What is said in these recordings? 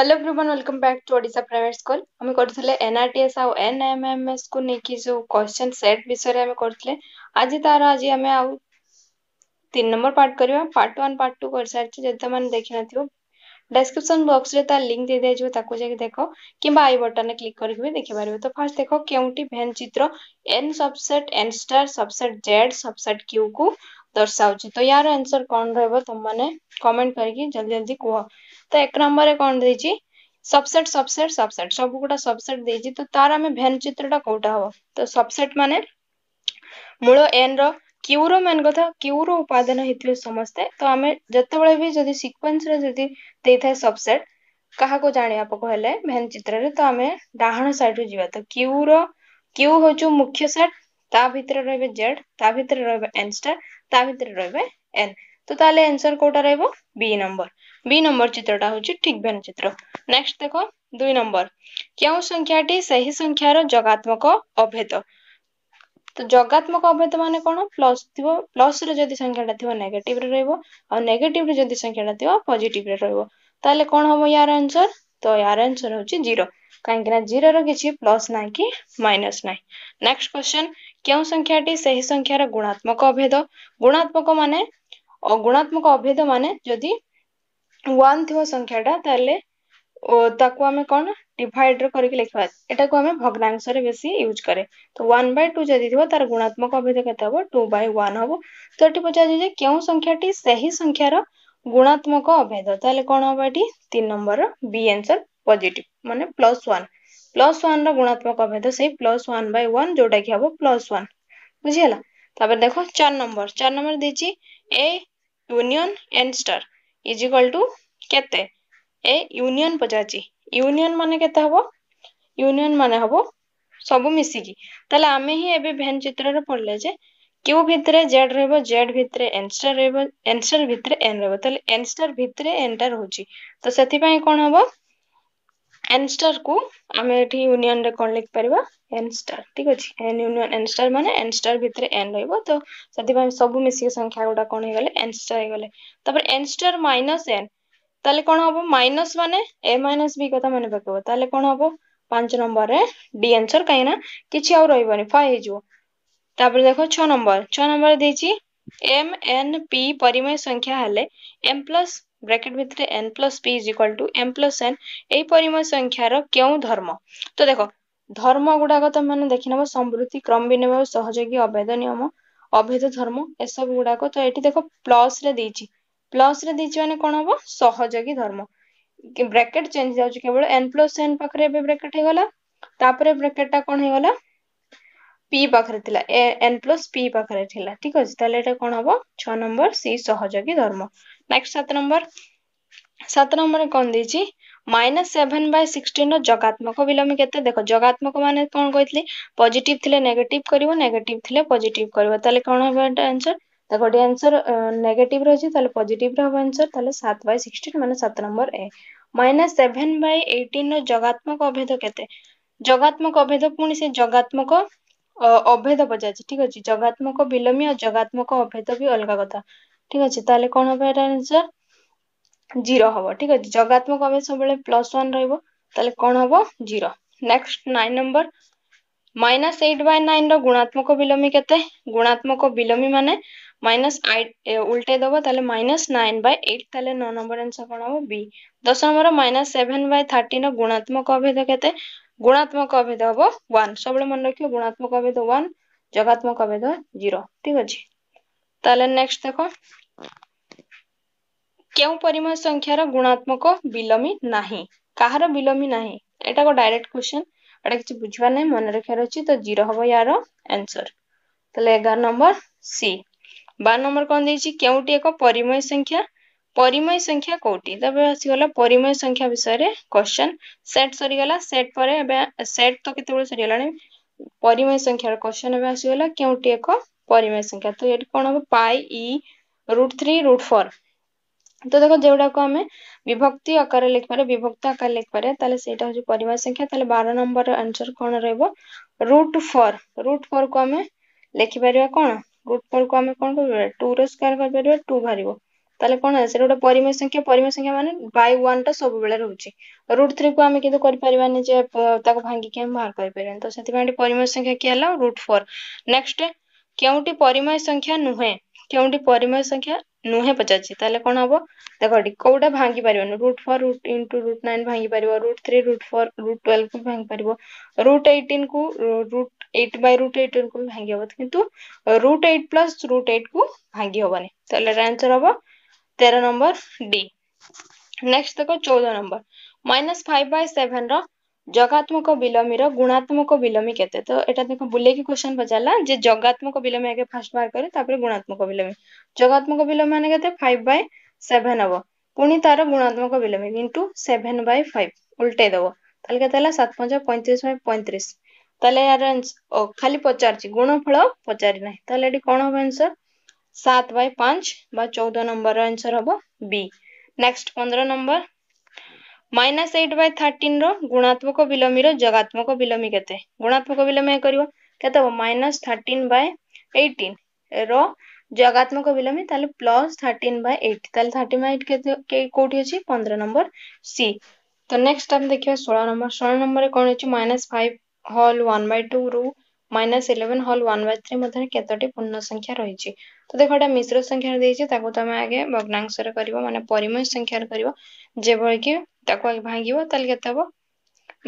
hello everyone welcome back to Odisha private school हम करथले एनआरटीएस आ NMIMS को नेकी जो क्वेश्चन सेट विषय रे आम करथिले आज तार आज हम आ तीन नंबर पार्ट करबा पार्ट 1 पार्ट 2 कर सारछि जदि मन देखि नथियो डिस्क्रिप्शन बॉक्स रे ता लिंक दे दे जो ताको जाके देखो किबा आई बटन ने क्लिक करके भी देखि पारिबो तो फर्स्ट देखो केउटी भेन चित्र N subset N star subset Z subset Q को दर्शाउ छी तो यार आंसर कोन रहबो तुम तो माने कमेंट करके जल्दी जल्दी कहो ᱛᱮ 1 નંબર ᱨᱮ ᱠᱚᱱᱴ ᱫᱮᱡᱤ ᱥᱟᱵᱥᱮᱴ ᱥᱟᱵᱥᱮᱴ ᱥᱟᱵᱥᱮᱴ ᱥᱚᱵᱠᱚ ᱴᱟ ᱥᱟᱵᱥᱮᱴ ᱫᱮᱡᱤ ᱛᱚ ᱛᱟᱨᱟᱢᱮ ᱵᱷᱮᱱ ᱪᱤᱛᱨ ᱴᱟ ᱠᱚᱴᱟ ᱦᱚᱵᱚ ᱛᱚ ᱥᱟᱵᱥᱮᱴ ᱢᱟᱱᱮ ᱢᱩᱞᱚ ᱮᱱ ᱨᱚ ᱠᱭᱩ ᱨᱚ ᱢᱟᱱᱜᱟᱛᱟ ᱠᱭᱩ ᱨᱚ ᱩᱯᱟᱫᱟᱱ ᱦᱤᱛᱮ ᱥᱚᱢᱥᱛᱮ ᱛᱚ ᱟᱢᱮ ᱡᱚᱛᱚ ᱵᱚᱲᱟᱭ ᱵᱤ ᱡᱚᱫᱤ ᱥᱤᱠᱣᱮᱱᱥ ᱨᱮ ᱡᱚᱫᱤ ᱛᱮᱭ ᱛᱟ ᱥᱟᱵᱥᱮᱴ ᱠᱟᱦᱟ ᱠᱚ ᱡᱟᱰᱮ ᱟᱯᱠᱚ ᱦᱮᱞᱮ ᱵᱷᱮᱱ ᱪᱤᱛᱨ ᱨᱮ ᱛ बि नंबर चित्रटा हूँ ठीक भेन चित्र नेक्स्ट देख दुई नंबर क्यों संख्याटी संख्यार जगात्मक अभेद तो जगात्मक अभेद मान कौन प्लस थी प्लस रि संख्या थी नेगेटिव रेगेटिव जदि संख्या थी पजिट रहा कौन हम यार आंसर तो यार आंसर हूँ जीरो कहीं जीरो रिच प्लस ना कि माइनस ना नेक्स्ट क्वेश्चन क्यों संख्या टी से संख्यार गुणात्मक अभेद गुणात्मक मान गुणात्मक अभेद मान जदि वन थी संख्या कौन डिड रही लिखा यू आम भग्नांश रेस यूज कैसे तो वन बै टू जदि थी तार गुणात्मक अभिधे के टू बै वन हम तो ये पचारे क्यों संख्या से ही संख्यार गुणात्मक अभेद कौन हम ये तीन नंबर बी एनसर पजिट मान प्लस वन प्लस वन रुणात्मक अभेद से प्लस वन बै वन जोटा कि हम प्लस वन बुझीगला देख चार नंबर चार नंबर देखिए A union N star equal to के यूनियन पचार यूनियन मान के हम यूनियन मान हम सब मिसिकी तमें आम ही भेन चित्र पढ़ले जे क्यू भितर जेड रोज जेड भितर एनस्टार रनस्टार भितर एन रन स्टार भितर एनटा रोचे तो से कौन हम एन स्टार को आम यूनियन कौन लिख पार एन स्टार ठीक अच्छे एन यूनियन एन स्टार मान एन स्टार भितर एन रही तो से सब मिसिक संख्या गुडा कौन हो गए एन स्टार हो गापर एन स्टार माइनस एन ते कौन हम माइनस मान ए माइनस बी कथा मन पक कौन हम पांच नंबर रे डी आंसर कहीं किसी आउ रही फाइव तापर देख छ नंबर छ नंबर देम एन पी परिमय संख्या हेले एम प्लस ব্রাকেট ভিতরে N plus P is equal to M plus N এই পরিময় সংখ্যার কেউ ধর্ম তো দেখো ধর্ম গুড়াক তুমি দেখিনব সমৃদ্ধি ক্রম বিনিময় সহযোগী অবৈধ নিয়ম অবৈধ ধর্ম এসব গুড়াক তো এটি দেখো প্লস রে দিয়েছি প্লস রে দিয়েছি মানে কোণ হব সহযোগী ধর্ম ব্রাকেট চেঞ্জ যাচ্ছে কেবল এন প্লস এন পাখে এবে ব্রাকেট হয়ে তাপরে ব্রাকেটটা কোণ হয়ে গলা পি পাখে লা এন প্লস পি পাখে লা ঠিক আছে তাহলে এটা কোণ হব ছ নম্বর সি সহযোগী ধর্ম नेक्स्ट सत नंबर सत नंबर कौन दे माइनस सेभेन बै सिक्सटन रगात्मक विलम्ब के देख जगात्मक मान कौन कही पजिट थी नेगेट कर नेगेट थी पजिट कर आंसर देखो ये आंसर नेगेट रही पजिट रनसर ताले सात बै मान सत नंबर ए माइनस सेभेन बै रगात्मक अभेद के जगात्मक अभेद पुणी से जगात्मक अभेद बजाज ठीक अच्छे जगात्मक विलमी और जगात्मक अभेद भी अलग कथा ঠিক ଅଛି ତାହେଲେ କଣ ହବ ଏଇଟା ଆନ୍ସର ଜିରୋ ହବ ঠিক ଅଛି ଯୋଗାତ୍ମକ ଆମେ ସବୁବେଳେ ପ୍ଲସ୍ ୱାନ୍ ରହିବ ତାହେଲେ କଣ ହବ zero next nine number minus eight by ର ଗୁଣାତ୍ମକ ବିଲୋମୀ କେତେ ଗୁଣାତ୍ମକ ବିଲୋମୀ ମାନେ ମାଇନସ୍ ଉଲ୍ଟେଇ ଦେବ ତାହେଲେ ମାଇନସ୍ ନାଇନ୍ ବାଇ ଏଇଟ୍ ତାହେଲେ ନଅ ନମ୍ବର ଆନ୍ସର କ'ଣ ହବ ବି ଦଶ ନମ୍ବର ମାଇନସ୍ ସେଭେନ୍ ବାଇ ଥାର୍ଟିନ୍ର ଗୁଣାତ୍ମକ ଅଭେଦ କେତେ ଗୁଣାତ୍ମକ ଅଭେଦ ହବ ୱାନ୍ ସବୁବେଳେ ମନେ ରଖିବ ଗୁଣାତ୍ମକ ଅଭେଦ ୱାନ୍ ଯୋଗାତ୍ମକ ଅଭେଦ ଜିରୋ ଠିକ୍ ଅଛି ताले नेक्स्ट देखो क्यों परिमेय संख्या रा गुणात्मक विलोमी नाही कहार विलोमी नाही एटा को डायरेक्ट क्वेश्चन एटा किछ बुझवा नै मन रखर छि तो 0 हो यार आंसर तले 11 नंबर सी 12 नंबर कोन दे छि केउटी एको परिमेय संख्या परिमेय संख्या कोटी तबे आसी होला परिमेय संख्या विषय रे क्वेश्चन सेट सरी गला सेट परे सेट तो केते बले सरी गला परिमेय संख्या रा क्वेश्चन बे आसी होला केउटी एको परिमेय संख्या तो ये कौन हम pi root three root four तो देखो जो गुडाक आम विभक्ति आकार लिख पारे विभक्त आकार लिख पारे तेल से परिमय संख्या तेल बार नंबर आंसर कौन रुट फोर रुट फोर को आम लिखिपर कौन रुट फोर को आम कौन कर टू रोकार कर टू बाहर तेल कौन से गोटे परिमय संख्या परिमय संख्या मान बै वन टा सब रोचे रुट थ्री को आम कितने भांगिक बाहर कर तो से परिमय संख्या किए रुट फोर नेक्स्ट क्योंटी परिमय संख्या नुहे क्योंटी परिमय संख्या नुहे पचारे कौन हम देख कौटा भांगी पार रुट फोर रुट इन रुट नाइन भांगी पार root three root four root twelve को भांगी पार रुट एटीन को root eight by root eight को भांगी हम कि root eight plus root eight को भांगी हम तो आंसर हम तेरह नंबर डी नेक्स्ट देख चौदह number minus five by seven रहा जगात्मक विलमी रुणात्मक विलमी के तो देख बुले क्वेश्चन पचारा जगात्मक विलमी आगे फास्ट बार कर गुणात्मक विलमी जगात्मक विलमी मैंने के फाइव बै सेभेन हम पुणी तार गुणात्मक विलमी इंटु सेभेन बै फाइव उल्टे दब तेत पंच पैंतीस बै पैंतीस तेल यार खाली पचार गुणफल पचारिना ये कौन हम आंसर सात बै पांच बा चौदह नंबर आंसर हम बी नेक्स्ट पंद्रह number minus eight by thirteen रुणात्मक विलमी रगात्मक विलमी के गुणात्मक विलमी कर माइनस थर्टिन बै एटीन रगात्मक विलमी plus thirteen by eight thirteen by कौट पंद्रह नंबर सी तो नेक्स्ट आम देखिए षोह नंबर षोह नंबर कौन अच्छे minus five whole one by two रु minus eleven whole one by three मध्य कतोटी पूर्ण संख्या रही तो देखो ये मिश्र संख्या देखिए तुम आगे भग्नांश कर मानने परिमय संख्यार कर जो कि itakuwa ଭାଙ୍ଗିବ ତାହେଲେ କେତେ ହବ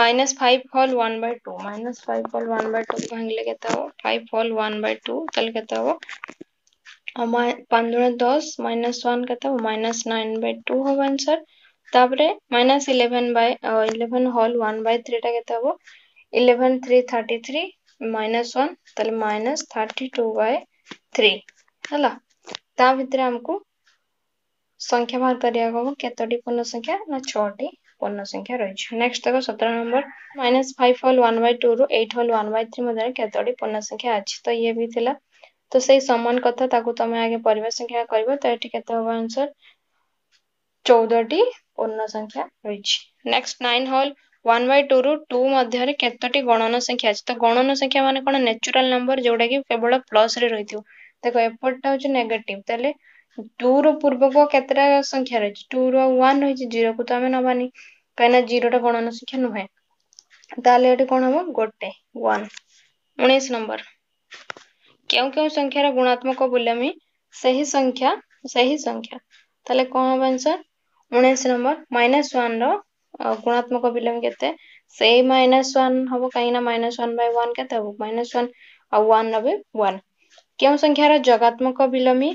minus 5 fall 1 by 2 minus 5 fall 1 by 2 ভাঙলে কেতে হবো 5 fall 1 by 2 তাহলে কেতে হবো আমার 15 10 minus 1 কেতে হবো minus 9 by 2 হবে आंसर তারপরে minus 11 by 11 হল 1 by 3 টা কেতে হবো 11 3 33 minus 1 তাহলে minus 32 by 3 হলা তা ভিতরে আমকু संख्या बाहर कर पूर्ण संख्या ना छोटी पूर्ण संख्या रही नेक्स्ट देखो सतर number minus five whole one by two रु eight whole one by three मध्य कतोटी पूर्ण संख्या अच्छी तो ये भी थी तो से सामान कथा तुम आगे पर संख्या कर तो ये के आंसर चौदह टी पूर्ण संख्या रही next nine whole one by two रु टू मध्य कतोट गणन संख्या अच्छी तो गणन संख्या मान कौन नेचुराल नंबर जोटा कि केवल प्लस रही थी देखो एपटा हूँ नेगेटिव तेज़ टू रूर्वक कत संख्या रही टू रन रही जीरो को तो नवानी कहीं जीरो गणन संख्या नुहे ताल कौन हम गोटे वनीश नंबर क्यों क्यों संख्या गुणात्मक बोले आम से ही संख्या से संख्या ताले कौन हम आंसर उन्नीस नंबर माइनस वन रुणात्मक बोले आम के माइनस वन हम कहीं माइनस वन बै वन के माइनस वन आउ वन भी वन क्यों संख्यार जगात्मक विलोमी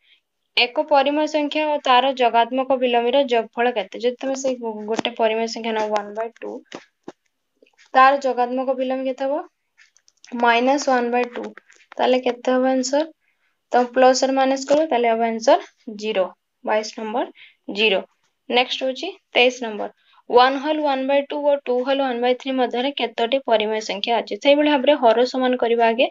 एक परिमेय संख्या और तार जगात्मक विलमीर जगफल के गोटे परिमेय संख्या ना वन बै टू तार जगात्मक विलमी के माइनस वन बै टू ताल के आंसर तुम प्लस माइनस करो ताले हम आंसर जीरो बैस नंबर जीरो नेक्स्ट हूँ तेईस number one whole one by two और two whole one by three मध्य कतोटी परिमेय संख्या अच्छे से हर सामान करवा आगे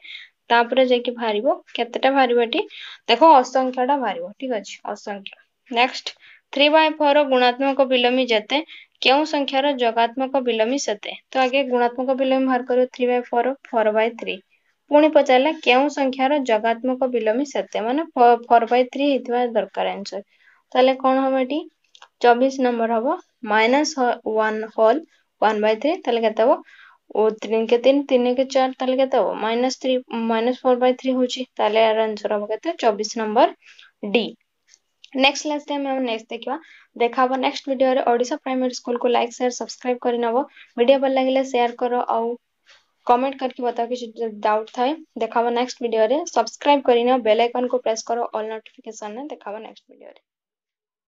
तापर जाके बाहर केतटा बाहर देख असंख्या बाहर ठीक अच्छे असंख्य नेक्स्ट थ्री बै फोर गुणात्मक विलमी जिते क्यों संख्यार जगात्मक विलमी सेते तो आगे गुणात्मक विलमी बाहर कर three by four four by three पुणी पचारा क्यों संख्यार जगात्मक विलमी सेते मान फोर बै थ्री दरकार आंसर तेल कौन हम ये चौबीस नंबर हम minus one whole one by three तेल के ओ तीन के तीन तीन के चार ताले के तो minus three minus four by three हो ची ताले यार आंसर हम कहते चौबीस नंबर डी नेक्स्ट लेस टाइम हम नेक्स्ट देखिवा देखा हम नेक्स्ट वीडियो रे ओडिसा प्राइमरी स्कूल को लाइक शेयर सब्सक्राइब करिन हो वीडियो भल लागले शेयर करो आउ कमेंट करके बताओ कि डाउट था देखा हम नेक्स्ट वीडियो रे सब्सक्राइब करिन बेल आइकन को प्रेस करो ऑल नोटिफिकेशन ने देखा हम नेक्स्ट वीडियो रे